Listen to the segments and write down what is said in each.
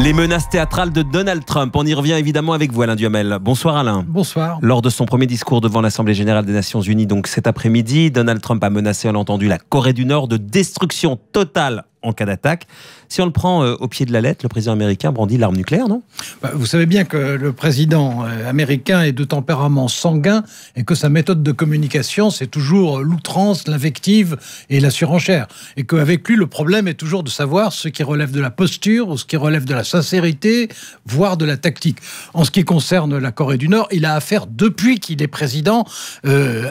Les menaces théâtrales de Donald Trump. On y revient évidemment avec vous, Alain Duhamel. Bonsoir, Alain. Bonsoir. Lors de son premier discours devant l'Assemblée générale des Nations Unies, donc cet après-midi, Donald Trump a menacé, on l'a entendu, la Corée du Nord de destruction totale en cas d'attaque. Si on le prend euh, au pied de la lettre, le président américain brandit l'arme nucléaire, non bah, Vous savez bien que le président euh, américain est de tempérament sanguin et que sa méthode de communication, c'est toujours euh, l'outrance, l'invective et la surenchère. Et qu'avec lui, le problème est toujours de savoir ce qui relève de la posture ou ce qui relève de la sincérité, voire de la tactique. En ce qui concerne la Corée du Nord, il a affaire, depuis qu'il est président,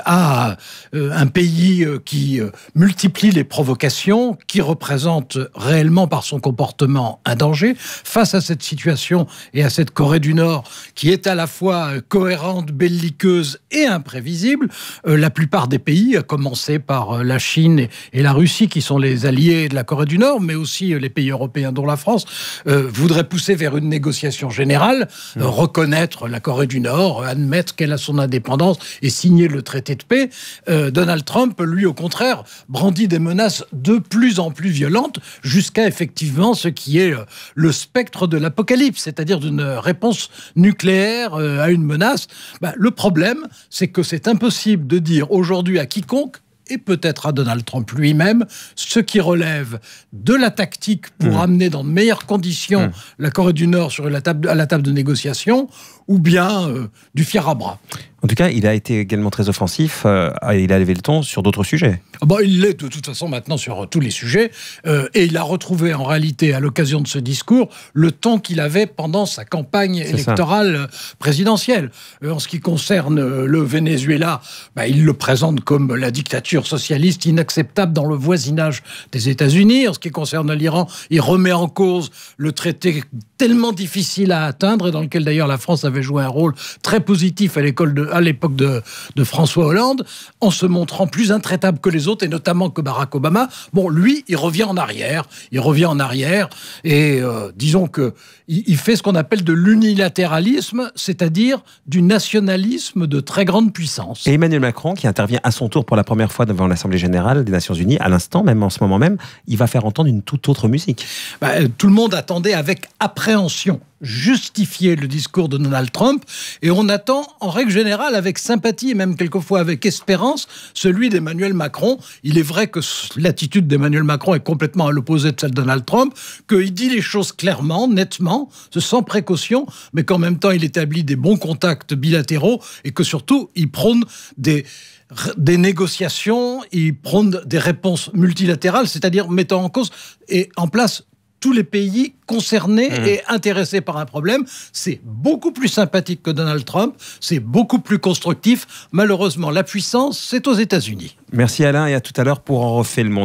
à un pays qui multiplie les provocations, qui représente réellement par son comportement un danger face à cette situation et à cette Corée du Nord qui est à la fois euh, cohérente, belliqueuse et imprévisible. Euh, la plupart des pays, à euh, commencer par la Chine et la Russie, qui sont les alliés de la Corée du Nord, mais aussi les pays européens, dont la France, voudraient pousser vers une négociation générale, mmh. reconnaître la Corée du Nord, admettre qu'elle a son indépendance et signer le traité de paix. Donald Trump, lui, au contraire, brandit des menaces de plus en plus violentes jusqu'à effectivement ce qui est euh, le spectre de l'apocalypse, c'est-à-dire d'une réponse nucléaire euh, à une menace. Bah, le problème, c'est que c'est impossible de dire aujourd'hui à quiconque et peut-être à Donald Trump lui-même, ce qui relève de la tactique pour mmh. amener dans de meilleures conditions mmh. la Corée du Nord à la table de négociation, ou bien euh, du fier à bras. En tout cas, il a été également très offensif. Euh, et il a levé le ton sur d'autres sujets. Ah bon, bah, il l'est de toute façon maintenant sur euh, tous les sujets. Euh, et il a retrouvé en réalité, à l'occasion de ce discours, le ton qu'il avait pendant sa campagne électorale présidentielle. en ce qui concerne le Venezuela, bah, il le présente comme la dictature socialiste inacceptable dans le voisinage des États-Unis. En ce qui concerne l'Iran, il remet en cause le traité tellement difficile à atteindre et dans lequel d'ailleurs la France avait joué un rôle très positif à l'école de à l'époque de, François Hollande, en se montrant plus intraitable que les autres, et notamment que Barack Obama. Bon, lui, il revient en arrière, il revient en arrière, et euh, disons que il, fait ce qu'on appelle de l'unilatéralisme, c'est-à-dire du nationalisme de très grande puissance. Et Emmanuel Macron, qui intervient à son tour pour la première fois devant l'Assemblée générale des Nations Unies, à l'instant même, en ce moment même, il va faire entendre une toute autre musique. Bah, tout le monde attendait avec appréhension justifier le discours de Donald Trump et on attend en règle générale avec sympathie et même quelquefois avec espérance celui d'Emmanuel Macron. Il est vrai que l'attitude d'Emmanuel Macron est complètement à l'opposé de celle de Donald Trump, qu'il dit les choses clairement, nettement, sans précaution, mais qu'en même temps il établit des bons contacts bilatéraux et que surtout il prône des des négociations, il prône des réponses multilatérales, c'est-à-dire mettant en cause et en place tous les pays concernés mmh. et intéressés par un problème. C'est beaucoup plus sympathique que Donald Trump, c'est beaucoup plus constructif. Malheureusement, la puissance, c'est aux États-Unis. Merci Alain et à tout à l'heure pour en refaire le monde.